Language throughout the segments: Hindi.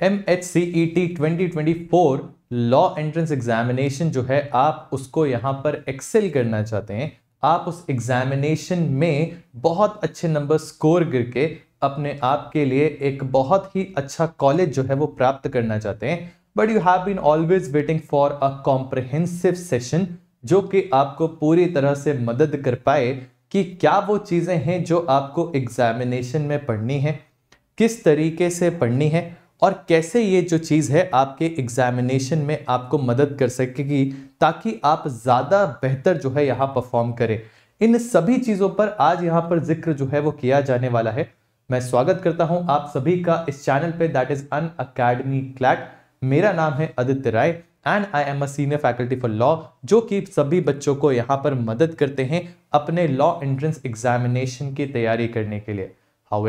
M H C E T twenty twenty four law entrance examination जो है आप उसको यहाँ पर एक्सेल करना चाहते हैं आप उस एग्जामिनेशन में बहुत अच्छे नंबर स्कोर करके अपने आप के लिए एक बहुत ही अच्छा कॉलेज जो है वो प्राप्त करना चाहते हैं but you have been always waiting for a comprehensive session जो कि आपको पूरी तरह से मदद कर पाए कि क्या वो चीज़ें हैं जो आपको एग्जामिनेशन में पढ़नी है किस तरीके से पढ़नी है और कैसे ये जो चीज़ है आपके एग्जामिनेशन में आपको मदद कर सकेगी ताकि आप ज़्यादा बेहतर जो है यहाँ परफॉर्म करें इन सभी चीज़ों पर आज यहाँ पर जिक्र जो है वो किया जाने वाला है मैं स्वागत करता हूँ आप सभी का इस चैनल पे that is Unacademy CLAT मेरा नाम है Aditya Rai and I am a senior faculty for law जो कि सभी बच्चों को यहाँ पर मदद करते हैं अपने लॉ एंट्रेंस एग्जामिनेशन की तैयारी करने के लिए हाउ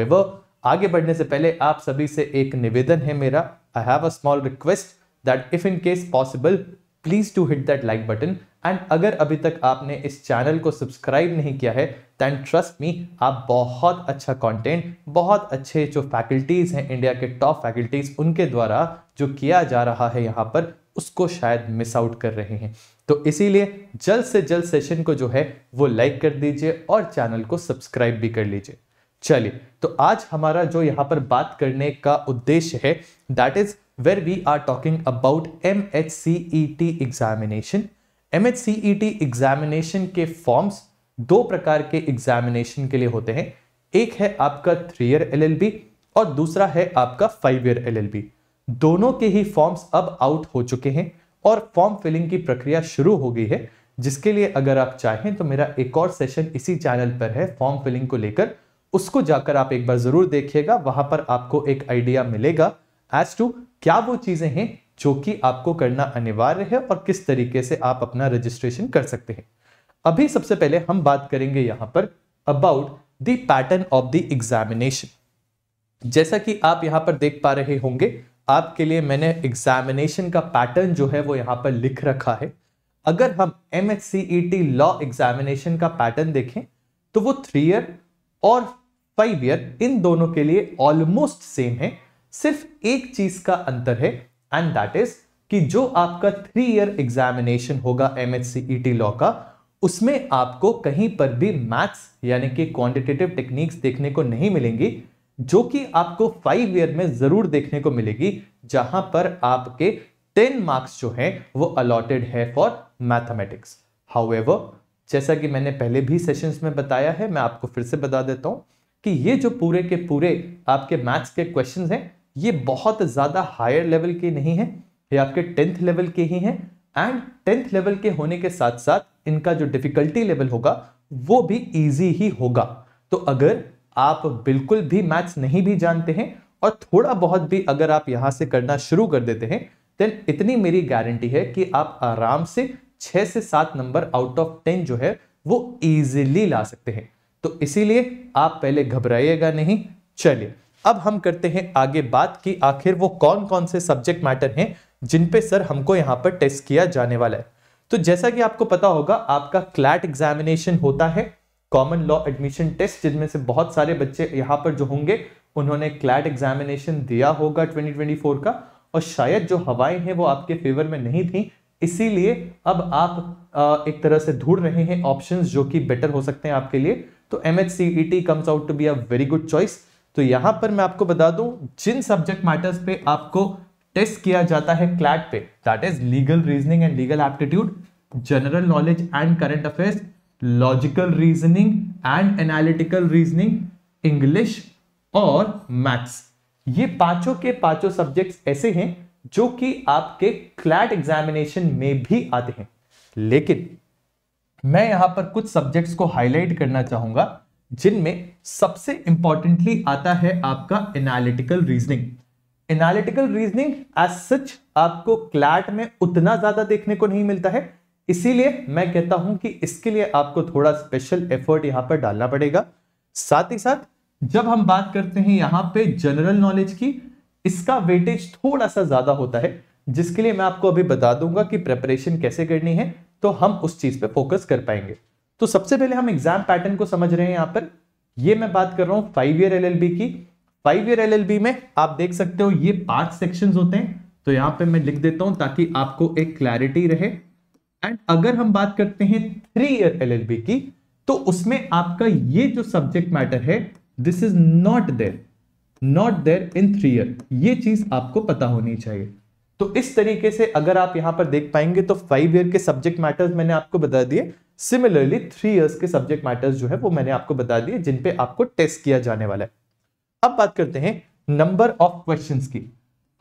आगे बढ़ने से पहले आप सभी से एक निवेदन है मेरा I have a small request that if in case possible please to hit that like button and अगर अभी तक आपने इस चैनल को सब्सक्राइब नहीं किया है दैन ट्रस्ट मी आप बहुत अच्छा कंटेंट बहुत अच्छे जो फैकल्टीज़ हैं इंडिया के टॉप फैकल्टीज़ उनके द्वारा जो किया जा रहा है यहाँ पर उसको शायद मिस आउट कर रहे हैं तो इसीलिए जल्द से जल्द सेशन को जो है वो लाइक कर दीजिए और चैनल को सब्सक्राइब भी कर लीजिए चलिए तो आज हमारा जो यहाँ पर बात करने का उद्देश्य है that is where we are talking about M H C E T examination M H C E T examination के फॉर्म्स दो प्रकार के एग्जामिनेशन के लिए होते हैं एक है आपका three year L L B और दूसरा है आपका five year L L B दोनों के ही फॉर्म्स अब आउट हो चुके हैं और फॉर्म फिलिंग की प्रक्रिया शुरू हो गई है जिसके लिए अगर आप चाहें तो मेरा एक और सेशन इसी चैनल पर है फॉर्म फिलिंग को लेकर उसको जाकर आप एक बार जरूर देखिएगा वहां पर आपको एक आइडिया मिलेगा एज टू क्या वो चीजें हैं जो कि आपको करना अनिवार्य है और किस तरीके से आप अपना रजिस्ट्रेशन कर सकते हैं अभी सबसे पहले हम बात करेंगे यहां पर about the pattern of the examination जैसा कि आप यहां पर देख पा रहे होंगे आपके लिए मैंने एग्जामिनेशन का पैटर्न जो है वो यहां पर लिख रखा है अगर हम M H C T law examination का पैटर्न देखें तो वो थ्री ईयर और फाइव ईयर इन दोनों के लिए ऑलमोस्ट सेम है सिर्फ एक चीज का अंतर है एंड दैट इज कि जो आपका थ्री ईयर एग्जामिनेशन होगा एम लॉ e का उसमें आपको कहीं पर भी मैथ्स यानी कि क्वांटिटेटिव टेक्निक्स देखने को नहीं मिलेंगी जो कि आपको फाइव ईयर में जरूर देखने को मिलेगी जहां पर आपके टेन मार्क्स जो हैं वो अलॉटेड है फॉर मैथमेटिक्स हाउ जैसा कि मैंने पहले भी सेशंस में बताया है मैं आपको फिर से बता देता हूँ कि ये जो पूरे के पूरे आपके मैथ्स के क्वेश्चंस हैं ये बहुत ज़्यादा हायर लेवल के नहीं हैं ये आपके टेंथ लेवल के ही हैं एंड टेंथ लेवल के होने के साथ साथ इनका जो डिफ़िकल्टी लेवल होगा वो भी ईजी ही होगा तो अगर आप बिल्कुल भी मैथ्स नहीं भी जानते हैं और थोड़ा बहुत भी अगर आप यहाँ से करना शुरू कर देते हैं देन इतनी मेरी गारंटी है कि आप आराम से छः से सात नंबर आउट ऑफ टेन जो है वो ईजिली ला सकते हैं तो इसीलिए आप पहले घबराइएगा नहीं चलिए अब हम करते हैं आगे बात कि आखिर वो कौन कौन से सब्जेक्ट मैटर हैं जिन पे सर हमको यहाँ पर टेस्ट किया जाने वाला है तो जैसा कि आपको पता होगा आपका क्लैट एग्जामिनेशन होता है कॉमन लॉ एडमिशन टेस्ट जिनमें से बहुत सारे बच्चे यहाँ पर जो होंगे उन्होंने क्लैट एग्जामिनेशन दिया होगा 2024 का और शायद जो हवाएं हैं वो आपके फेवर में नहीं थी इसीलिए अब आप एक तरह से ढूंढ रहे हैं ऑप्शंस जो कि बेटर हो सकते हैं आपके लिए तो M H C E T comes out to be a very good choice तो यहां पर मैं आपको बता दूं जिन सब्जेक्ट मैटर्स पे आपको टेस्ट किया जाता है क्लैट पे that is legal reasoning and legal aptitude general knowledge and current affairs logical reasoning and analytical reasoning English और मैथ्स ये पांचों के पांचों सब्जेक्ट्स ऐसे हैं जो कि आपके क्लैट एग्जामिनेशन में भी आते हैं लेकिन मैं यहाँ पर कुछ सब्जेक्ट्स को हाईलाइट करना चाहूंगा जिनमें सबसे इंपॉर्टेंटली आता है आपका analytical reasoning analytical reasoning as such आपको क्लैट में उतना ज्यादा देखने को नहीं मिलता है इसीलिए मैं कहता हूं कि इसके लिए आपको थोड़ा स्पेशल एफर्ट यहां पर डालना पड़ेगा साथ ही साथ जब हम बात करते हैं यहाँ पे जनरल नॉलेज की इसका वेटेज थोड़ा सा ज्यादा होता है जिसके लिए मैं आपको अभी बता दूंगा कि प्रेपरेशन कैसे करनी है तो हम उस चीज पे फोकस कर पाएंगे तो सबसे पहले हम एग्जाम पैटर्न को समझ रहे हैं यहां पर ये मैं बात कर रहा हूं फाइव ईयर एलएलबी की फाइव ईयर एलएलबी में आप देख सकते हो ये पांच सेक्शंस होते हैं तो यहां पे मैं लिख देता हूं ताकि आपको एक क्लैरिटी रहे एंड अगर हम बात करते हैं थ्री ईयर एल की तो उसमें आपका ये जो सब्जेक्ट मैटर है this is not there not there in three year ये चीज आपको पता होनी चाहिए तो इस तरीके से अगर आप यहां पर देख पाएंगे तो फाइव ईयर के सब्जेक्ट मैटर्स मैंने आपको बता दिए सिमिलरली थ्री ईयर्स के सब्जेक्ट मैटर्स जो है वो मैंने आपको बता दिए जिन पे आपको टेस्ट किया जाने वाला है अब बात करते हैं नंबर ऑफ क्वेश्चन की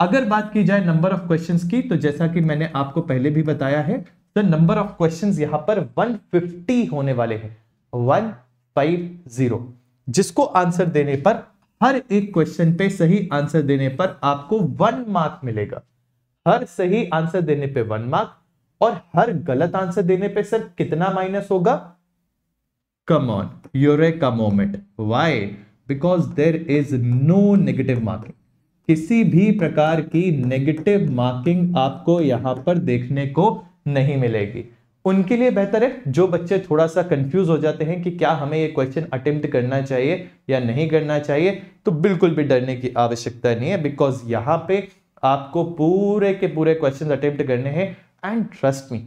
अगर बात की जाए नंबर ऑफ क्वेश्चन की तो जैसा कि मैंने आपको पहले भी बताया है तो नंबर ऑफ क्वेश्चन यहां पर वन होने वाले हैं वन जिसको आंसर देने पर हर एक क्वेश्चन पे सही आंसर देने पर आपको वन मार्क मिलेगा हर सही आंसर देने पे वन मार्क और हर गलत आंसर देने पे सर कितना माइनस होगा come on your A moment why because there is no negative marking किसी भी प्रकार की नेगेटिव मार्किंग आपको यहां पर देखने को नहीं मिलेगी उनके लिए बेहतर है जो बच्चे थोड़ा सा कंफ्यूज हो जाते हैं कि क्या हमें ये क्वेश्चन अटेम्प्ट करना चाहिए या नहीं करना चाहिए तो बिल्कुल भी डरने की आवश्यकता नहीं है बिकॉज यहां पे आपको पूरे के पूरे क्वेश्चन अटेम्प्ट करने हैं एंड ट्रस्ट मी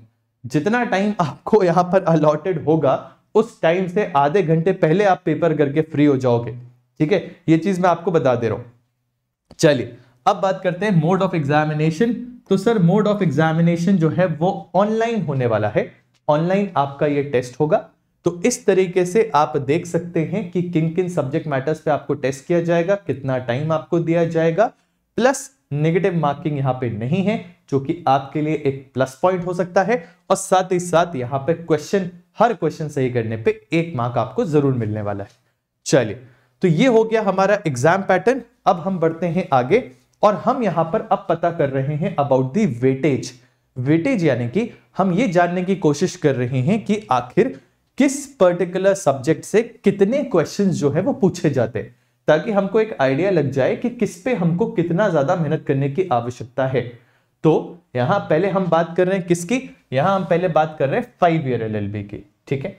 जितना टाइम आपको यहां पर अलॉटेड होगा उस टाइम से आधे घंटे पहले आप पेपर करके फ्री हो जाओगे ठीक है ये चीज मैं आपको बता दे रहा हूं चलिए अब बात करते हैं मोड ऑफ एग्जामिनेशन तो सर मोड ऑफ एग्जामिनेशन जो है वो ऑनलाइन होने वाला है ऑनलाइन आपका ये टेस्ट होगा तो इस तरीके से आप देख सकते हैं कि किन किन सब्जेक्ट मैटर्स पे आपको टेस्ट किया जाएगा कितना टाइम आपको दिया जाएगा प्लस नेगेटिव मार्किंग यहाँ पे नहीं है जो कि आपके लिए एक प्लस पॉइंट हो सकता है और साथ ही साथ यहाँ पे क्वेश्चन हर क्वेश्चन सही करने पे एक मार्क आपको जरूर मिलने वाला है चलिए तो ये हो गया हमारा एग्जाम पैटर्न अब हम बढ़ते हैं आगे और हम यहाँ पर अब पता कर रहे हैं अबाउट दी वेटेज वेटेज यानी कि हम ये जानने की कोशिश कर रहे हैं कि आखिर किस पर्टिकुलर सब्जेक्ट से कितने क्वेश्चन जो है वो पूछे जाते हैं ताकि हमको एक आइडिया लग जाए कि किस पे हमको कितना ज़्यादा मेहनत करने की आवश्यकता है तो यहां पहले हम बात कर रहे हैं किसकी यहां हम पहले बात कर रहे हैं फाइव ईयर एल की ठीक है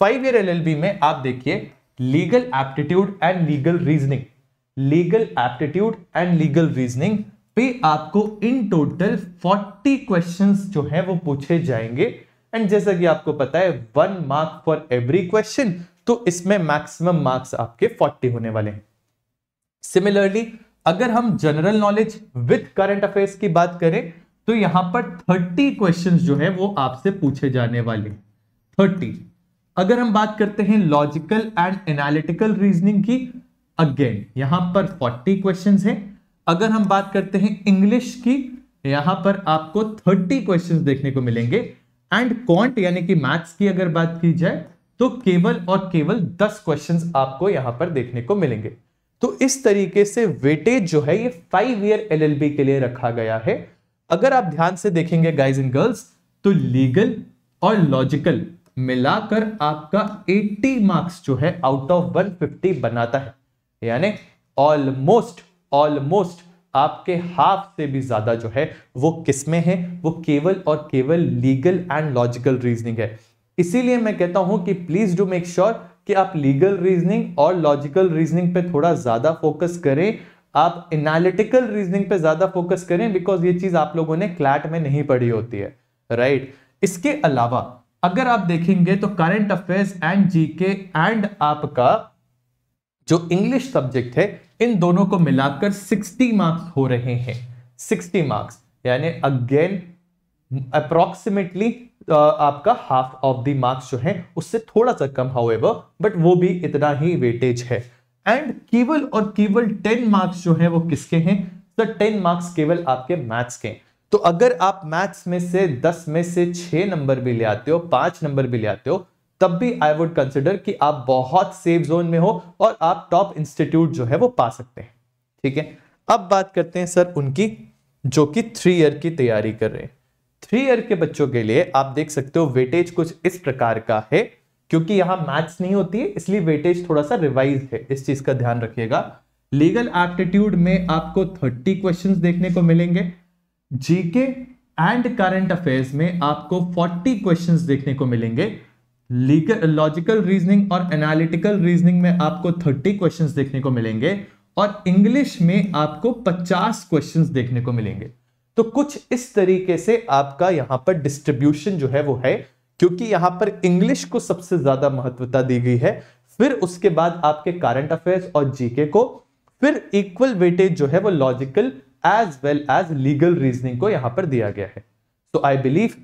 फाइव ईयर एल में आप देखिए legal aptitude and legal reasoning legal aptitude and legal reasoning पे आपको इन टोटल 40 क्वेश्चंस जो है वो पूछे जाएंगे एंड जैसा कि आपको पता है one mark for every question तो इसमें मैक्सिमम मार्क्स आपके 40 होने वाले हैं सिमिलरली अगर हम general knowledge with current affairs की बात करें तो यहां पर थर्टी क्वेश्चन जो है वो आपसे पूछे जाने वाले थर्टी अगर हम बात करते हैं लॉजिकल एंड एनालिटिकल रीजनिंग की अगेन यहां पर फोर्टी क्वेश्चन है अगर हम बात करते हैं इंग्लिश की यहां पर आपको थर्टी क्वेश्चन देखने को मिलेंगे एंड क्वांट यानी कि मैथ्स की अगर बात की जाए तो केवल और केवल दस क्वेश्चन आपको यहां पर देखने को मिलेंगे तो इस तरीके से वेटेज जो है ये फाइव ईयर एलएलबी के लिए रखा गया है अगर आप ध्यान से देखेंगे गाइज एंड गर्ल्स तो लीगल और लॉजिकल मिलाकर आपका 80 मार्क्स जो है आउट ऑफ 150 बनाता है यानी ऑलमोस्ट ऑलमोस्ट आपके हाफ से भी ज्यादा जो है वो किसमें है वो केवल और केवल लीगल एंड लॉजिकल रीजनिंग है इसीलिए मैं कहता हूं कि प्लीज डू मेक श्योर कि आप लीगल रीजनिंग और लॉजिकल रीजनिंग पे थोड़ा ज़्यादा फोकस करें आप एनालिटिकल रीजनिंग पे ज़्यादा फोकस करें बिकॉज ये चीज़ आप लोगों ने क्लैट में नहीं पढ़ी होती है राइट right? इसके अलावा अगर आप देखेंगे तो current affairs and GK and आपका जो इंग्लिश सब्जेक्ट है इन दोनों को मिलाकर 60 मार्क्स हो रहे हैं 60 मार्क्स यानी अगेन अप्रोक्सीमेटली uh, आपका हाफ ऑफ द मार्क्स जो है उससे थोड़ा सा कम हाउएवर बट वो भी इतना ही वेटेज है एंड केवल और केवल टेन मार्क्स जो है वो किसके हैं सर टेन मार्क्स केवल आपके मैथ्स के तो अगर आप मैथ्स में से दस में से छह नंबर भी ले आते हो पांच नंबर भी ले आते हो तब भी आई वुड कंसिडर कि आप बहुत सेफ जोन में हो और आप टॉप इंस्टीट्यूट जो है वो पा सकते हैं ठीक है अब बात करते हैं सर उनकी जो कि थ्री ईयर की तैयारी कर रहे हैं थ्री ईयर के बच्चों के लिए आप देख सकते हो वेटेज कुछ इस प्रकार का है क्योंकि यहां मैथ्स नहीं होती है इसलिए वेटेज थोड़ा सा रिवाइज है इस चीज का ध्यान रखिएगा लीगल एप्टीट्यूड में आपको थर्टी क्वेश्चंस देखने को मिलेंगे जीके एंड करंट अफेयर्स में आपको फोर्टी क्वेश्चंस देखने को मिलेंगे लॉजिकल रीजनिंग और एनालिटिकल रीजनिंग में आपको थर्टी क्वेश्चंस देखने को मिलेंगे और इंग्लिश में आपको पचास क्वेश्चंस देखने को मिलेंगे तो कुछ इस तरीके से आपका यहां पर डिस्ट्रीब्यूशन जो है वो है क्योंकि यहां पर इंग्लिश को सबसे ज्यादा महत्वता दी गई है फिर उसके बाद आपके करंट अफेयर्स और जीके को फिर इक्वल वेटेज जो है वो logical as well as legal reasoning को यहां पर दिया गया है सो आई बिलीव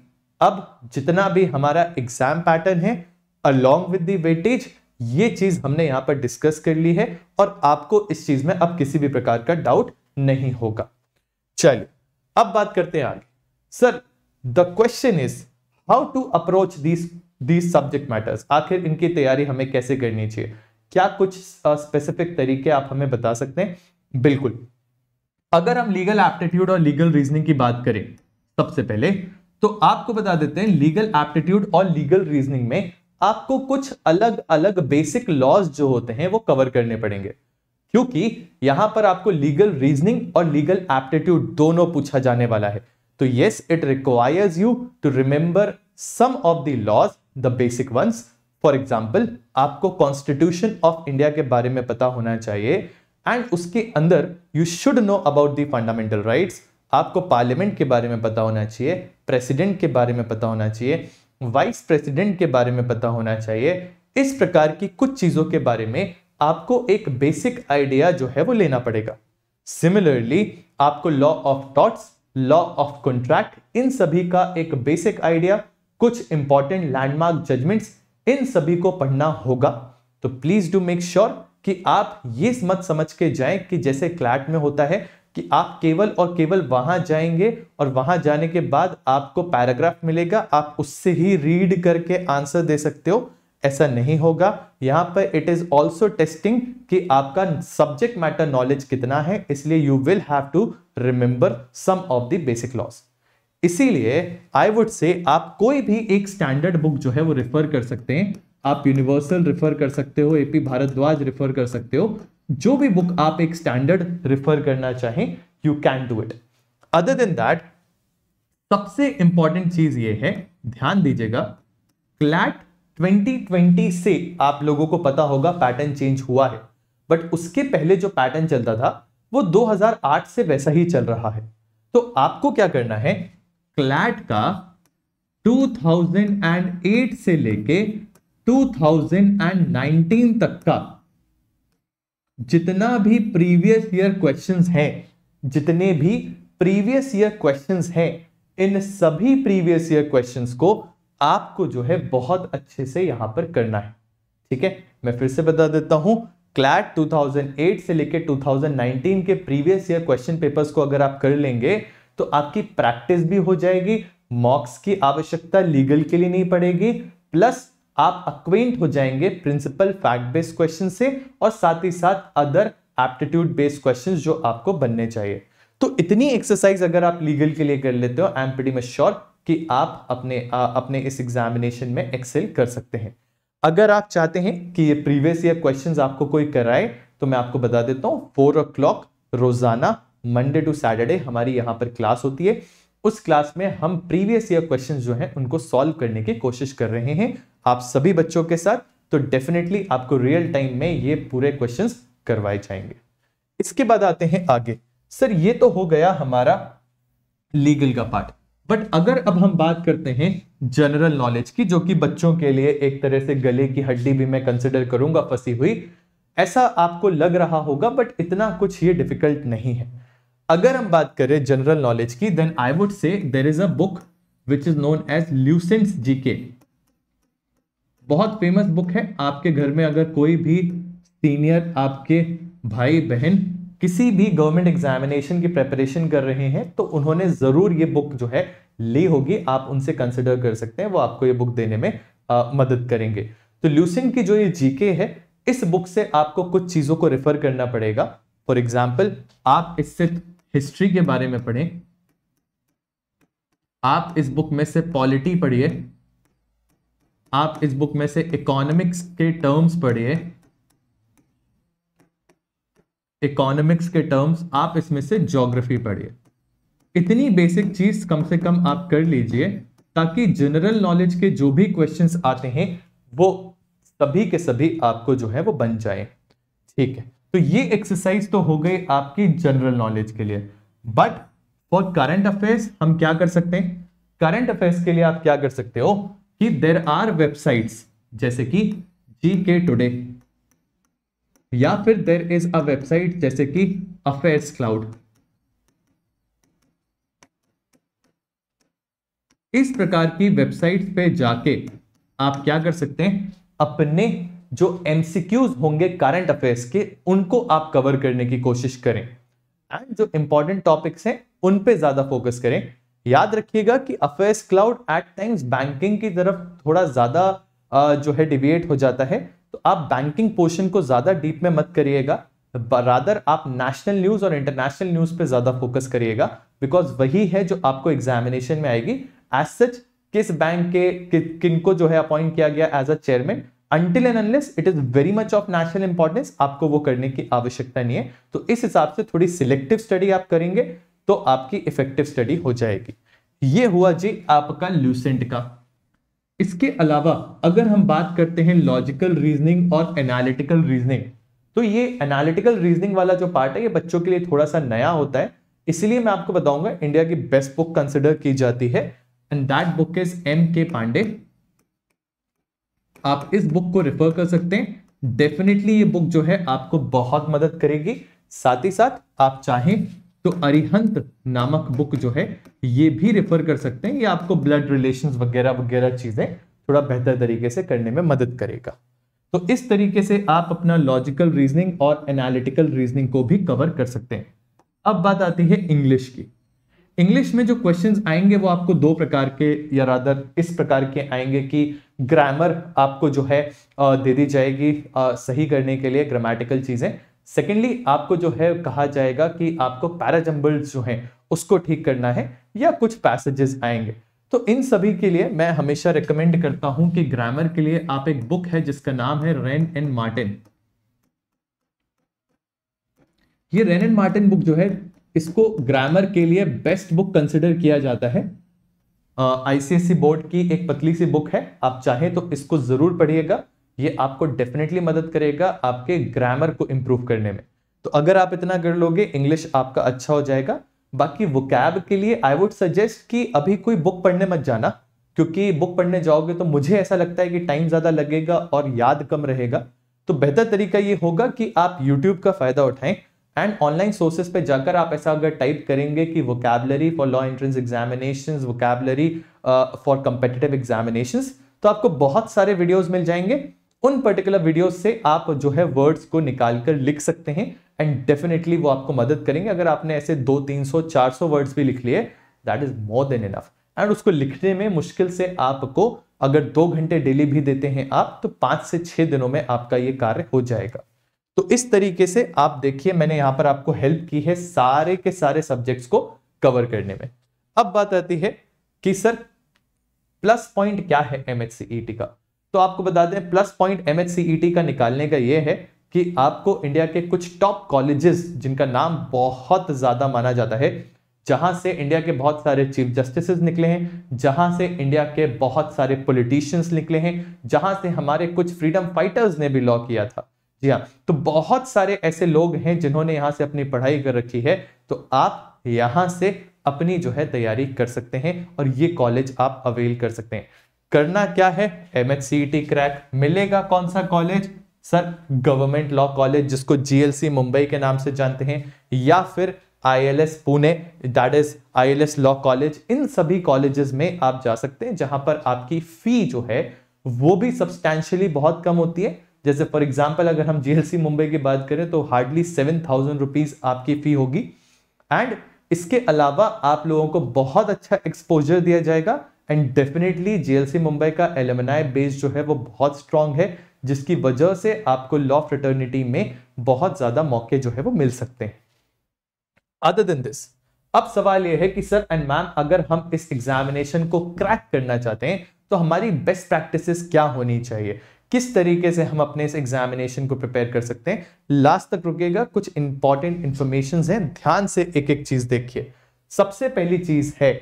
अब जितना भी हमारा एग्जाम पैटर्न है अलोंग विद दी वेटेज ये चीज हमने यहां पर डिस्कस कर ली है और आपको इस चीज में अब किसी भी प्रकार का डाउट नहीं होगा चलिए अब बात करते हैं आगे sir the question is how to approach these these subject matters आखिर इनकी तैयारी हमें कैसे करनी चाहिए क्या कुछ स्पेसिफिक uh, तरीके आप हमें बता सकते हैं बिल्कुल अगर हम लीगल एप्टीट्यूड और लीगल रीजनिंग की बात करें सबसे पहले तो आपको बता देते हैं लीगल एप्टीट्यूड और लीगल रीजनिंग में आपको कुछ अलग अलग बेसिक लॉज जो होते हैं वो कवर करने पड़ेंगे क्योंकि यहां पर आपको लीगल रीजनिंग और लीगल एप्टीट्यूड दोनों पूछा जाने वाला है तो yes it requires you to remember some of the laws the basic ones for example आपको कॉन्स्टिट्यूशन ऑफ इंडिया के बारे में पता होना चाहिए एंड उसके अंदर you should know about the fundamental rights आपको पार्लियामेंट के बारे में पता होना चाहिए प्रेसिडेंट के बारे में पता होना चाहिए वाइस प्रेसिडेंट के बारे में पता होना चाहिए इस प्रकार की कुछ चीज़ों के बारे में आपको एक बेसिक आइडिया जो है वो लेना पड़ेगा सिमिलरली आपको law of torts law of contract इन सभी का एक बेसिक आइडिया कुछ इंपॉर्टेंट लैंडमार्क जजमेंट्स इन सभी को पढ़ना होगा तो प्लीज डू मेक श्योर कि आप ये मत समझ के जाएं कि जैसे क्लैट में होता है कि आप केवल और केवल वहां जाएंगे और वहां जाने के बाद आपको पैराग्राफ मिलेगा आप उससे ही रीड करके आंसर दे सकते हो ऐसा नहीं होगा यहाँ पर इट इज़ ऑल्सो टेस्टिंग कि आपका सब्जेक्ट मैटर नॉलेज कितना है इसलिए you will have to remember some of the basic laws इसीलिए आई वुड से आप कोई भी एक स्टैंडर्ड बुक जो है वो रिफर कर सकते हैं आप यूनिवर्सल रिफर कर सकते हो एपी भारद्वाज रेफर कर सकते हो जो भी बुक आप एक स्टैंडर्ड रिफर करना चाहें you can do it other than that सबसे इंपॉर्टेंट चीज ये है ध्यान दीजिएगा क्लैट 2020 से आप लोगों को पता होगा पैटर्न चेंज हुआ है बट उसके पहले जो पैटर्न चलता था वो 2008 से वैसा ही चल रहा है तो आपको क्या करना है क्लैट का 2008 से लेके 2019 तक का जितना भी प्रीवियस ईयर क्वेश्चंस हैं जितने भी प्रीवियस ईयर क्वेश्चंस हैं इन सभी प्रीवियस ईयर क्वेश्चंस को आपको जो है बहुत अच्छे से यहां पर करना है ठीक है मैं फिर से बता देता हूं क्लैट 2008 से लेकर 2019 के प्रीवियस ईयर क्वेश्चन पेपर्स को अगर आप कर लेंगे तो आपकी प्रैक्टिस भी हो जाएगी मॉक्स की आवश्यकता लीगल के लिए नहीं पड़ेगी प्लस आप अक्वेंट हो जाएंगे प्रिंसिपल फैक्ट बेस्ड क्वेश्चन से और साथ ही साथ अदर एप्टीट्यूड बेस्ड क्वेश्चन जो आपको बनने चाहिए तो इतनी एक्सरसाइज अगर आप लीगल के लिए कर लेते हो I am pretty much sure कि आप अपने आ, अपने इस एग्जामिनेशन में एक्सेल कर सकते हैं अगर आप चाहते हैं कि ये प्रीवियस ईयर क्वेश्चंस आपको कोई कराए तो मैं आपको बता देता हूँ फोर ओ रोजाना मंडे टू सैटरडे हमारी यहाँ पर क्लास होती है उस क्लास में हम प्रीवियस ईयर क्वेश्चन जो हैं उनको सॉल्व करने की कोशिश कर रहे हैं आप सभी बच्चों के साथ तो डेफिनेटली आपको रियल टाइम में ये पूरे क्वेश्चन करवाए जाएंगे इसके बाद आते हैं आगे सर ये तो हो गया हमारा लीगल का पार्ट बट अगर अब हम बात करते हैं जनरल नॉलेज की जो कि बच्चों के लिए एक तरह से गले की हड्डी भी मैं कंसिडर करूंगा फंसी हुई ऐसा आपको लग रहा होगा बट इतना कुछ ये डिफिकल्ट नहीं है अगर हम बात करें जनरल नॉलेज की then I would say there is a book which is known as Lucent's GK बहुत फेमस बुक है आपके घर में अगर कोई भी सीनियर आपके भाई बहन किसी भी गवर्नमेंट एग्जामिनेशन की प्रेपरेशन कर रहे हैं तो उन्होंने ज़रूर ये बुक जो है ली होगी आप उनसे कंसिडर कर सकते हैं वो आपको ये बुक देने में आ, मदद करेंगे तो ल्यूसिन की जो ये जीके है इस बुक से आपको कुछ चीज़ों को रेफर करना पड़ेगा फॉर एग्जाम्पल आप इससे हिस्ट्री के बारे में पढ़ें आप इस बुक में से पॉलिटी पढ़िए आप इस बुक में से इकोनॉमिक्स के टर्म्स पढ़िए इकोनॉमिक्स के टर्म्स आप इसमें से जोग्राफी पढ़िए इतनी बेसिक चीज कम से कम आप कर लीजिए ताकि जनरल नॉलेज के जो भी क्वेश्चन आते हैं वो सभी के सभी आपको जो है वो बन जाए ठीक है तो ये एक्सरसाइज तो हो गई आपकी जनरल नॉलेज के लिए बट फॉर करंट अफेयर्स हम क्या कर सकते हैं करंट अफेयर्स के लिए आप क्या कर सकते हो कि देर आर वेबसाइट्स जैसे कि जी के टुडे या फिर देर इज अ वेबसाइट जैसे कि अफेयर्स क्लाउड इस प्रकार की वेबसाइट पे जाके आप क्या कर सकते हैं अपने जो एमसीक्यूज होंगे करंट अफेयर्स के उनको आप कवर करने की कोशिश करें एंड जो इंपॉर्टेंट टॉपिक्स हैं उन पे ज्यादा फोकस करें याद रखिएगा कि affairs cloud at times banking की तरफ थोड़ा ज्यादा जो है डिविएट हो जाता है तो आप बैंकिंग पोर्शन को ज़्यादा डीप में मत करिएगा बरादर आप नेशनल न्यूज़ और इंटरनेशनल न्यूज़ पे ज़्यादा फोकस करिएगा बिकॉज वही है जो आपको एग्जामिनेशन में आएगी एज सच किस बैंक के कि, किन को जो है अपॉइंट किया गया as a chairman until and unless it is very much of national importance आपको वो करने की आवश्यकता नहीं है तो इस हिसाब से थोड़ी सिलेक्टिव स्टडी आप करेंगे तो आपकी इफेक्टिव स्टडी हो जाएगी ये हुआ जी आपका लूसेंट का इसके अलावा अगर हम बात करते हैं लॉजिकल रीजनिंग और एनालिटिकल रीजनिंग तो ये एनालिटिकल रीजनिंग वाला जो पार्ट है ये बच्चों के लिए थोड़ा सा नया होता है इसलिए मैं आपको बताऊंगा इंडिया की बेस्ट बुक कंसिडर की जाती है and that book is M K Pandey आप इस बुक को रेफर कर सकते हैं डेफिनेटली ये बुक जो है आपको बहुत मदद करेगी साथ ही साथ आप चाहें तो अरिहंत नामक बुक जो है ये भी रेफर कर सकते हैं ये आपको ब्लड रिलेशन वगैरह वगैरह चीजें थोड़ा बेहतर तरीके से करने में मदद करेगा तो इस तरीके से आप अपना लॉजिकल रीजनिंग और एनालिटिकल रीजनिंग को भी कवर कर सकते हैं अब बात आती है इंग्लिश की इंग्लिश में जो क्वेश्चंस आएंगे वो आपको दो प्रकार के या रादर इस प्रकार के आएंगे कि ग्रामर आपको जो है दे दी जाएगी सही करने के लिए ग्रामेटिकल चीज़ें सेकेंडली आपको जो है कहा जाएगा कि आपको पैराजम्बल जो है उसको ठीक करना है या कुछ पैसेजेस आएंगे तो इन सभी के लिए मैं हमेशा रिकमेंड करता हूं कि ग्रामर के लिए आप एक बुक है जिसका नाम है रेन एंड मार्टिन ये रेन एंड मार्टिन बुक जो है इसको ग्रामर के लिए बेस्ट बुक कंसिडर किया जाता है आईसीएससी बोर्ड e की एक पतली सी बुक है आप चाहें तो इसको जरूर पढ़िएगा ये आपको डेफिनेटली मदद करेगा आपके ग्रामर को इम्प्रूव करने में तो अगर आप इतना कर लोगे इंग्लिश आपका अच्छा हो जाएगा बाकी वोकैब के लिए आई वुड सजेस्ट कि अभी कोई बुक पढ़ने मत जाना क्योंकि बुक पढ़ने जाओगे तो मुझे ऐसा लगता है कि टाइम ज़्यादा लगेगा और याद कम रहेगा तो बेहतर तरीका ये होगा कि आप यूट्यूब का फ़ायदा उठाएं एंड ऑनलाइन सोर्सेस पे जाकर आप ऐसा अगर टाइप करेंगे कि vocabulary for law entrance examination vocabulary for competitive examination तो आपको बहुत सारे वीडियोज़ मिल जाएंगे उन पर्टिकुलर वीडियोस से आप जो है वर्ड्स को निकाल कर लिख सकते हैं एंड डेफिनेटली वो आपको मदद करेंगे अगर आपने ऐसे दो तीन सौ चार सौ वर्ड्स भी लिख लिए that is more than enough and उसको लिखने में मुश्किल से आपको अगर दो घंटे डेली भी देते हैं आप तो पांच से छह दिनों में आपका ये कार्य हो जाएगा तो इस तरीके से आप देखिए मैंने यहां पर आपको हेल्प की है सारे के सारे सब्जेक्ट्स को कवर करने में अब बात आती है कि सर प्लस पॉइंट क्या है एमएचसीईटी e का तो आपको बता दें प्लस पॉइंट एम का निकालने का ये है कि आपको इंडिया के कुछ टॉप कॉलेजेस जिनका नाम बहुत ज़्यादा माना जाता है जहां से इंडिया के बहुत सारे चीफ जस्टिस निकले हैं जहां से इंडिया के बहुत सारे पॉलिटिशियंस निकले हैं जहां से हमारे कुछ फ्रीडम फाइटर्स ने भी लॉ किया था जी हाँ तो बहुत सारे ऐसे लोग हैं जिन्होंने यहां से अपनी पढ़ाई कर रखी है तो आप यहां से अपनी जो है तैयारी कर सकते हैं और ये कॉलेज आप अवेल कर सकते हैं करना क्या है एम क्रैक e मिलेगा कौन सा college sir government law college जिसको जीएलसी मुंबई के नाम से जानते हैं या फिर ILS Pune that is ILS law college इन सभी कॉलेजेस में आप जा सकते हैं जहां पर आपकी फी जो है वो भी सब्सटैंशियली बहुत कम होती है जैसे फॉर एग्जाम्पल अगर हम जीएलसी मुंबई की बात करें तो हार्डली सेवन थाउजेंड रुपीज आपकी फी होगी एंड इसके अलावा आप लोगों को बहुत अच्छा एक्सपोजर दिया जाएगा एंड डेफिनेटली जेएलसी मुंबई का एलमनाई बेस जो है वो बहुत स्ट्रांग है जिसकी वजह से आपको लॉ फ्रटर्निटी में बहुत ज़्यादा मौके जो है वो मिल सकते हैं अदर देन दिस अब सवाल यह है कि सर एंड मैम अगर हम इस एग्जामिनेशन को क्रैक करना चाहते हैं तो हमारी बेस्ट प्रैक्टिसेस क्या होनी चाहिए किस तरीके से हम अपने इस एग्जामिनेशन को प्रिपेयर कर सकते हैं लास्ट तक रुकेगा कुछ इंपॉर्टेंट इंफॉर्मेशन है ध्यान से एक एक चीज देखिए सबसे पहली चीज है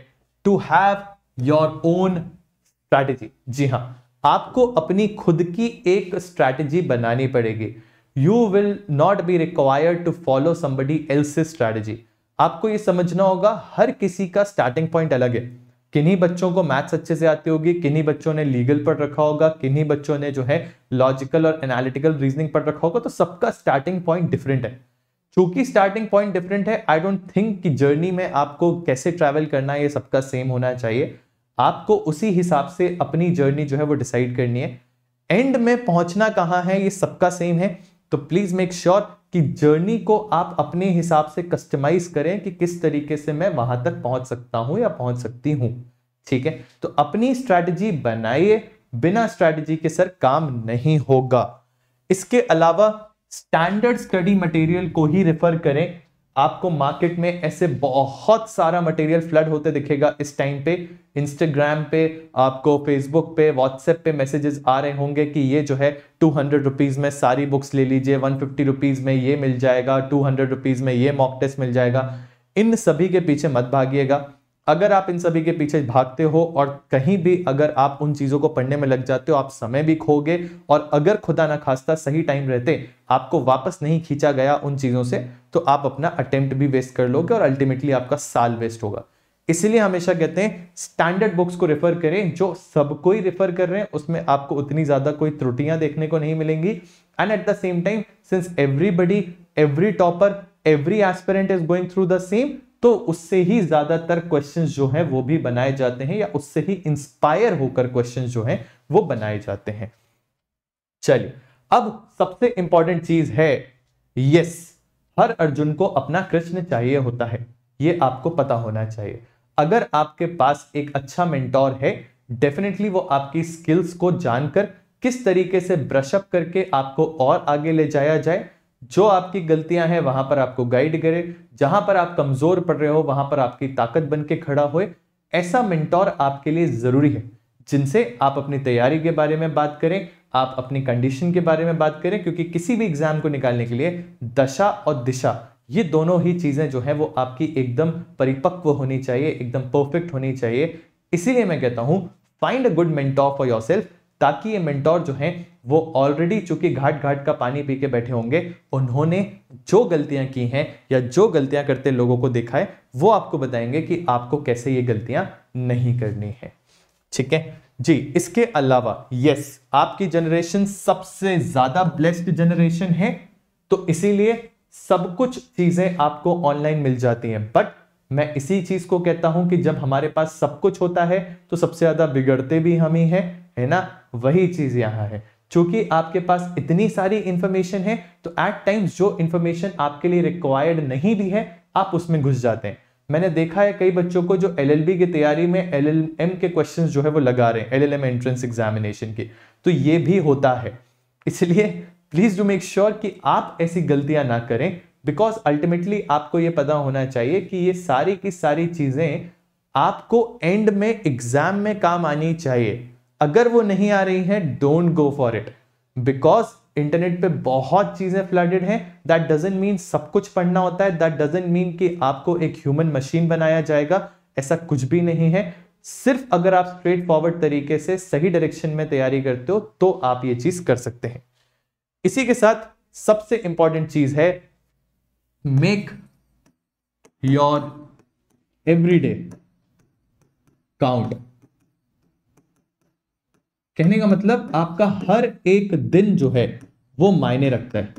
to have your own strategy जी हाँ आपको अपनी खुद की एक स्ट्रैटेजी बनानी पड़ेगी you will not be required to follow somebody else strategy आपको ये समझना होगा हर किसी का स्टार्टिंग पॉइंट अलग है किन्हीं बच्चों को मैथ्स अच्छे से आती होगी किन्हीं बच्चों ने लीगल पढ़ रखा होगा किन्हीं बच्चों ने जो है लॉजिकल और एनालिटिकल रीजनिंग पढ़ रखा होगा तो सबका स्टार्टिंग पॉइंट डिफरेंट है चूंकि स्टार्टिंग पॉइंट डिफरेंट है आई डोंट थिंक कि जर्नी में आपको कैसे ट्रैवल करना है ये सबका सेम होना चाहिए आपको उसी हिसाब से अपनी जर्नी जो है वो डिसाइड करनी है एंड में पहुंचना कहाँ है ये सबका सेम है तो प्लीज़ मेक श्योर कि जर्नी को आप अपने हिसाब से कस्टमाइज करें कि किस तरीके से मैं वहां तक पहुंच सकता हूं या पहुंच सकती हूं ठीक है तो अपनी स्ट्रैटेजी बनाइए बिना स्ट्रैटेजी के सर काम नहीं होगा इसके अलावा स्टैंडर्ड स्टडी मटेरियल को ही रेफर करें आपको मार्केट में ऐसे बहुत सारा मटेरियल फ्लड होते दिखेगा इस टाइम पे इंस्टाग्राम पे आपको फेसबुक पे व्हाट्सएप पे मैसेजेस आ रहे होंगे कि ये जो है टू हंड्रेड रुपीज़ में सारी बुक्स ले लीजिए वन फिफ्टी रुपीज़ में ये मिल जाएगा टू हंड्रेड रुपीज़ में ये मॉक टेस्ट मिल जाएगा इन सभी के पीछे मत भागिएगा अगर आप इन सभी के पीछे भागते हो और कहीं भी अगर आप उन चीजों को पढ़ने में लग जाते हो आप समय भी खोगे और अगर खुदा ना खास्ता सही टाइम रहते आपको वापस नहीं खींचा गया उन चीजों से तो आप अपना अटेम्प्ट भी वेस्ट कर लोगे और अल्टीमेटली आपका साल वेस्ट होगा इसीलिए हमेशा कहते हैं स्टैंडर्ड बुक्स को रेफर करें जो सबको ही रेफर कर रहे हैं उसमें आपको उतनी ज्यादा कोई त्रुटियां देखने को नहीं मिलेंगी and at the same time since everybody every topper every aspirant is going through the same तो उससे ही ज्यादातर क्वेश्चंस जो हैं वो भी बनाए जाते हैं या उससे ही इंस्पायर होकर क्वेश्चंस जो हैं वो बनाए जाते हैं चलिए अब सबसे इंपॉर्टेंट चीज है यस हर अर्जुन को अपना कृष्ण चाहिए होता है ये आपको पता होना चाहिए अगर आपके पास एक अच्छा मेंटोर है डेफिनेटली वो आपकी स्किल्स को जानकर किस तरीके से ब्रशअप करके आपको और आगे ले जाया जाए जो आपकी गलतियां हैं वहां पर आपको गाइड करे जहां पर आप कमजोर पड़ रहे हो वहां पर आपकी ताकत बन के खड़ा होए ऐसा मिनटोर आपके लिए ज़रूरी है जिनसे आप अपनी तैयारी के बारे में बात करें आप अपनी कंडीशन के बारे में बात करें क्योंकि किसी भी एग्ज़ाम को निकालने के लिए दशा और दिशा ये दोनों ही चीज़ें जो हैं वो आपकी एकदम परिपक्व होनी चाहिए एकदम परफेक्ट होनी चाहिए इसीलिए मैं कहता हूँ find a good mentor for yourself ताकि ये मेंटोर जो है वो ऑलरेडी चूंकि घाट घाट का पानी पी के बैठे होंगे उन्होंने जो गलतियां की हैं या जो गलतियां करते लोगों को देखा है वो आपको बताएंगे कि आपको कैसे ये गलतियां नहीं करनी है ठीक है जी इसके अलावा यस आपकी जनरेशन सबसे ज्यादा ब्लेस्ड जनरेशन है तो इसीलिए सब कुछ चीजें आपको ऑनलाइन मिल जाती हैं बट मैं इसी चीज को कहता हूं कि जब हमारे पास सब कुछ होता है तो सबसे ज्यादा बिगड़ते भी हम ही हैं है ना वही चीज यहां है चूंकि आपके पास इतनी सारी इंफॉर्मेशन है तो एट टाइम्स जो इंफॉर्मेशन आपके लिए रिक्वायर्ड नहीं भी है आप उसमें घुस जाते हैं मैंने देखा है कई बच्चों को जो एलएलबी की तैयारी में एलएलएम के क्वेश्चंस जो है वो लगा रहे हैं एलएलएम एंट्रेंस एग्जामिनेशन की तो ये भी होता है इसलिए प्लीज डू मेक श्योर कि आप ऐसी गलतियां ना करें बिकॉज अल्टीमेटली आपको ये पता होना चाहिए कि ये सारी की सारी चीजें आपको एंड में एग्जाम में काम आनी चाहिए अगर वो नहीं आ रही है don't go for it because internet पे बहुत चीज़ें फ्लडेड हैं दैट डजेंट मीन सब कुछ पढ़ना होता है दैट डजेंट मीन कि आपको एक ह्यूमन मशीन बनाया जाएगा ऐसा कुछ भी नहीं है सिर्फ अगर आप स्ट्रेट फॉरवर्ड तरीके से सही डायरेक्शन में तैयारी करते हो तो आप ये चीज़ कर सकते हैं इसी के साथ सबसे इंपॉर्टेंट चीज़ है मेक योर एवरीडे काउंट कहने का मतलब आपका हर एक दिन जो है वो मायने रखता है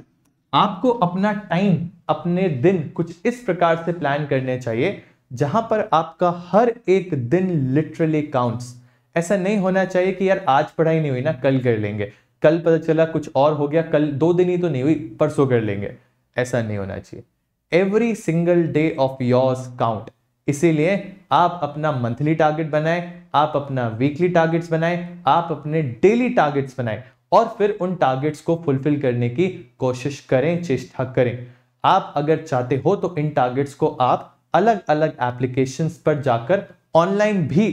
आपको अपना टाइम अपने दिन कुछ इस प्रकार से प्लान करने चाहिए जहां पर आपका हर एक दिन लिटरली काउंट्स ऐसा नहीं होना चाहिए कि यार आज पढ़ाई नहीं हुई ना कल कर लेंगे कल पता चला कुछ और हो गया कल दो दिन ही तो नहीं हुई परसों कर लेंगे ऐसा नहीं होना चाहिए every single day of yours count इसीलिए आप अपना मंथली टारगेट बनाएं आप अपना वीकली टारगेट्स बनाएं आप अपने डेली टारगेट्स बनाएं और फिर उन टारगेट्स को फुलफिल करने की कोशिश करें चेष्टा करें आप अगर चाहते हो तो इन टारगेट्स को आप अलग अलग एप्लीकेशन पर जाकर ऑनलाइन भी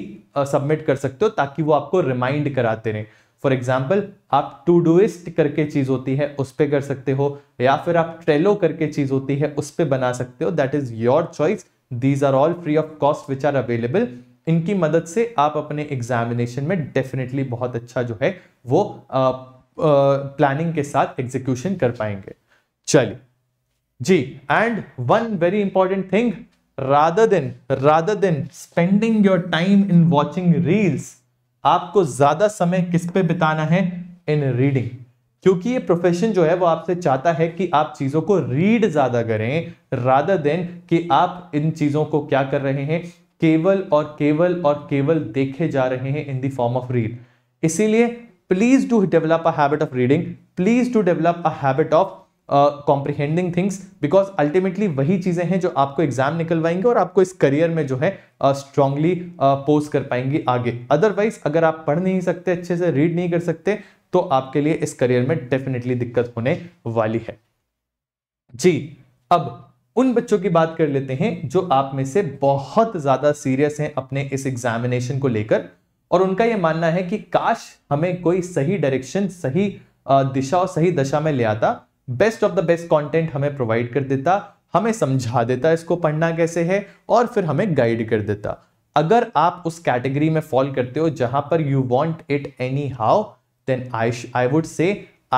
सबमिट कर सकते हो ताकि वो आपको रिमाइंड कराते रहें फॉर एग्जाम्पल आप टू डूस्ट करके चीज होती है उस पर कर सकते हो या फिर आप ट्रेलो करके चीज होती है उस पर बना सकते हो that is your choice these are all free of cost which are available इनकी मदद से आप अपने एग्जामिनेशन में डेफिनेटली बहुत अच्छा जो है वो प्लानिंग के साथ एग्जीक्यूशन कर पाएंगे चलिए जी and one very important thing rather than rather than spending your time in watching reels आपको ज्यादा समय किस पे बिताना है इन रीडिंग क्योंकि ये प्रोफेशन जो है वो आपसे चाहता है कि आप चीज़ों को रीड ज़्यादा करें राधर देन कि आप इन चीज़ों को क्या कर रहे हैं केवल और केवल और केवल देखे जा रहे हैं in the form of read इसीलिए please do develop a habit of reading please do develop a habit of comprehending things because ultimately वही चीज़ें हैं जो आपको एग्जाम निकलवाएंगे और आपको इस करियर में जो है स्ट्रांगली uh, पोस्ट uh, कर पाएंगी आगे अदरवाइज अगर आप पढ़ नहीं सकते अच्छे से रीड नहीं कर सकते तो आपके लिए इस करियर में डेफिनेटली दिक्कत होने वाली है जी अब उन बच्चों की बात कर लेते हैं जो आप में से बहुत ज़्यादा सीरियस हैं अपने इस एग्जामिनेशन को लेकर और उनका यह मानना है कि काश हमें कोई सही डायरेक्शन सही दिशा और सही दशा में ले आता best of the best content हमें प्रोवाइड कर देता हमें समझा देता इसको पढ़ना कैसे है और फिर हमें गाइड कर देता अगर आप उस कैटेगरी में फॉल करते हो जहां पर you want it anyhow then I I would say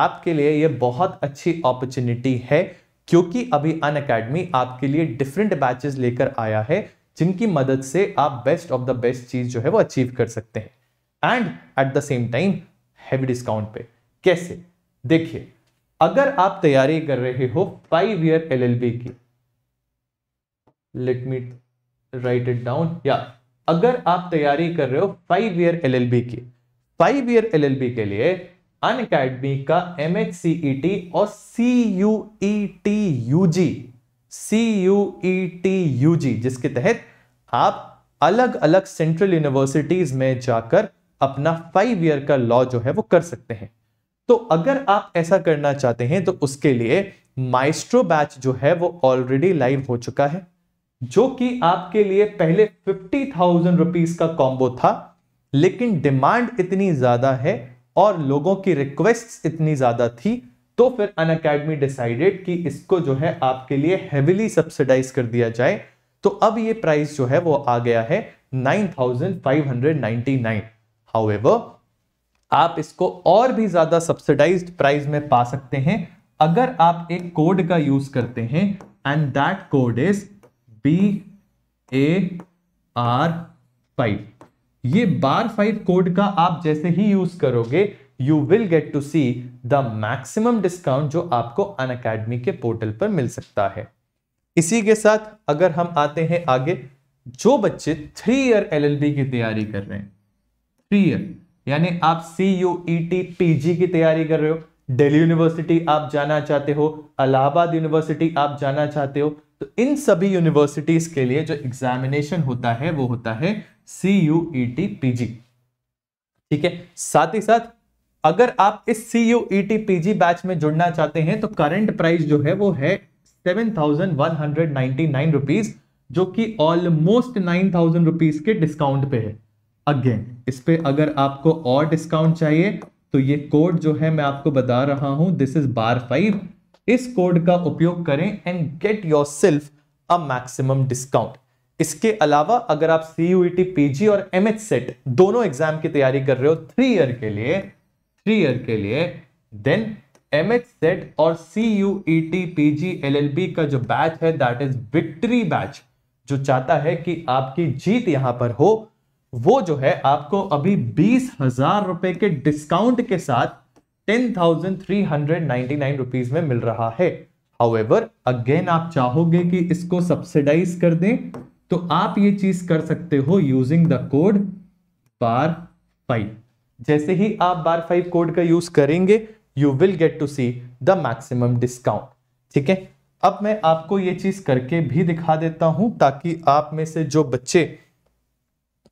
आपके लिए ये बहुत अच्छी अपॉर्चुनिटी है क्योंकि अभी अन अकेडमी आपके लिए डिफरेंट बैचेस लेकर आया है जिनकी मदद से आप बेस्ट ऑफ द बेस्ट चीज जो है वो अचीव कर सकते हैं and at the same time heavy discount पे कैसे देखिए अगर आप तैयारी कर रहे हो फाइव ईयर एलएलबी की let me write it down या अगर आप तैयारी कर रहे हो फाइव ईयर एलएलबी की फाइव ईयर एलएलबी के लिए अन अकेडमी का M H C E T और C U E T U G C U E T U G जिसके तहत आप अलग अलग सेंट्रल यूनिवर्सिटीज में जाकर अपना फाइव ईयर का लॉ जो है वो कर सकते हैं तो अगर आप ऐसा करना चाहते हैं तो उसके लिए माइस्ट्रो बैच जो है वो ऑलरेडी लाइव हो चुका है जो कि आपके लिए पहले फिफ्टी थाउजेंड रुपीज का कॉम्बो था लेकिन डिमांड इतनी ज्यादा है और लोगों की रिक्वेस्ट इतनी ज़्यादा थी तो फिर अन अकेडमी डिसाइडेड कि इसको जो है आपके लिए हैविली सब्सिडाइज कर दिया जाए तो अब ये प्राइस जो है वो आ गया है 9,599 हाउएवर आप इसको और भी ज़्यादा सब्सिडाइज्ड प्राइस में पा सकते हैं अगर आप एक कोड का यूज़ करते हैं and that code is B A R five ये बार फाइव कोड का आप जैसे ही यूज करोगे you will get to see the maximum discount जो आपको अन अकेडमी के पोर्टल पर मिल सकता है इसी के साथ अगर हम आते हैं आगे जो बच्चे थ्री ईयर एलएलबी की तैयारी कर रहे हैं थ्री ईयर यानी आप C U E T P G की तैयारी कर रहे हो दिल्ली यूनिवर्सिटी आप जाना चाहते हो अलाहाबाद यूनिवर्सिटी आप जाना चाहते हो तो इन सभी यूनिवर्सिटीज के लिए जो एग्जामिनेशन होता है वो होता है C U E T P G ठीक है साथ ही साथ अगर आप इस C U E T P G batch में जुड़ना चाहते हैं तो करंट प्राइस जो है वो है seven thousand one hundred ninety nine rupees जो कि ऑलमोस्ट नाइन थाउजेंड रुपीज के डिस्काउंट पे है अगेन इस पे अगर आपको और डिस्काउंट चाहिए तो ये कोड जो है मैं आपको बता रहा हूं दिस इज बार फाइव इस कोड का उपयोग करें and get yourself a maximum discount इसके अलावा अगर आप सी यू पीजी और एम एच सेट दोनों एग्जाम की तैयारी कर रहे हो थ्री ईयर के लिए थ्री ईयर के लिए देन एम एच सेट और सी यू पीजी एलएलबी का जो बैच है दैट इज विक्ट्री बैच जो चाहता है कि आपकी जीत यहां पर हो वो जो है आपको अभी बीस हजार रुपए के डिस्काउंट के साथ ten thousand three hundred ninety nine rupees में मिल रहा है हाउएवर अगेन आप चाहोगे कि इसको सब्सिडाइज कर दें तो आप ये चीज कर सकते हो using the code bar five जैसे ही आप बार फाइव कोड का यूज करेंगे you will get to see the maximum discount ठीक है अब मैं आपको ये चीज करके भी दिखा देता हूं ताकि आप में से जो बच्चे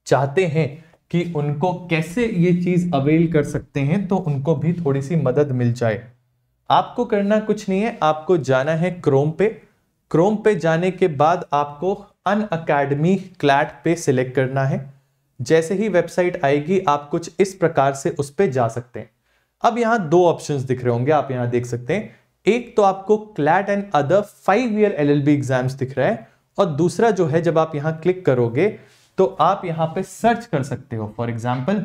चाहते हैं कि उनको कैसे ये चीज अवेल कर सकते हैं तो उनको भी थोड़ी सी मदद मिल जाए आपको करना कुछ नहीं है आपको जाना है क्रोम पे क्रोम पे जाने के बाद आपको अन अकेडमी क्लैट पे सिलेक्ट करना है जैसे ही वेबसाइट आएगी आप कुछ इस प्रकार से उस पर जा सकते हैं अब यहाँ दो ऑप्शंस दिख रहे होंगे आप यहाँ देख सकते हैं एक तो आपको CLAT and other five year LLB exams दिख रहा है और दूसरा जो है जब आप यहाँ क्लिक करोगे तो आप यहाँ पे सर्च कर सकते हो फॉर एग्जाम्पल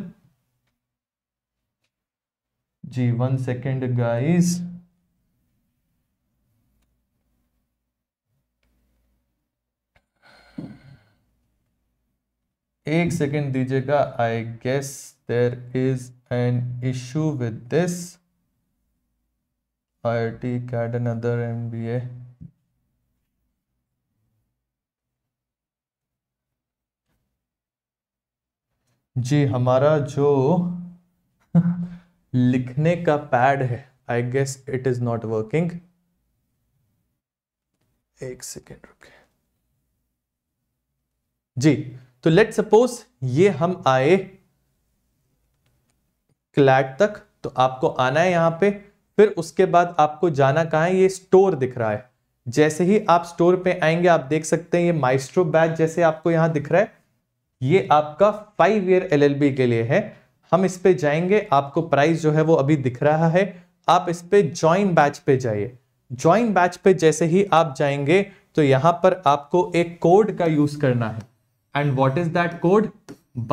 जी वन सेकेंड गाइज एक सेकेंड दीजिएगा I guess there is an issue with this I I T कैड एन अदर एम बी ए जी हमारा जो लिखने का पैड है I guess it is not working एक सेकेंड रुके जी तो लेट सपोज ये हम आए क्लैट तक तो आपको आना है यहां पे फिर उसके बाद आपको जाना कहा है ये स्टोर दिख रहा है जैसे ही आप स्टोर पे आएंगे आप देख सकते हैं ये माइस्ट्रो बैग जैसे आपको यहां दिख रहा है ये आपका फाइव ईयर एलएलबी के लिए है हम इस पे जाएंगे आपको प्राइस जो है वो अभी दिख रहा है आप इस पे ज्वाइन बैच पे जाइए ज्वाइन बैच पे जैसे ही आप जाएंगे तो यहां पर आपको एक कोड का यूज करना है and what is that code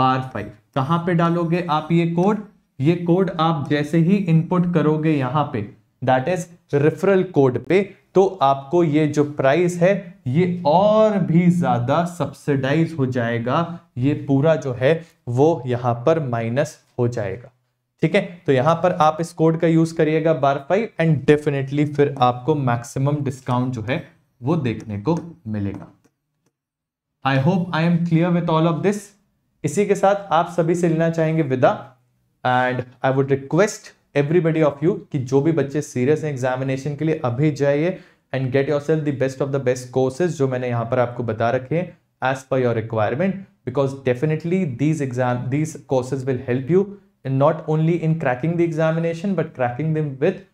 bar five कहां पे डालोगे आप ये कोड ये कोड आप जैसे ही इनपुट करोगे यहाँ पे दैट इज रेफरल कोड पे तो आपको ये जो प्राइस है ये और भी ज़्यादा सब्सिडाइज हो जाएगा ये पूरा जो है वो यहाँ पर माइनस हो जाएगा ठीक है तो यहाँ पर आप इस कोड का यूज़ करिएगा बार फाइव एंड डेफिनेटली फिर आपको मैक्सिमम डिस्काउंट जो है वो देखने को मिलेगा I hope I am clear with all of this इसी के साथ आप सभी से लेना चाहेंगे विदा and I would request everybody of you कि जो भी बच्चे सीरियस हैं एग्जामिनेशन के लिए अभी जाइए and get yourself the best of the best courses जो मैंने यहाँ पर आपको बता रखे हैं as per your requirement because definitely these exam these courses will help you in not only in cracking the examination but cracking them with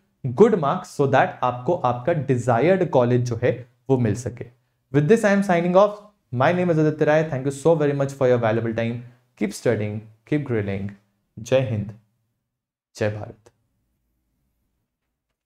good marks so that आपको आपका डिजायर्ड कॉलेज जो है वो मिल सके with this I am signing off My name is Aditya Rai. Thank you so very much for your valuable time. Keep studying, keep grilling. Jai Hind, Jai Bharat.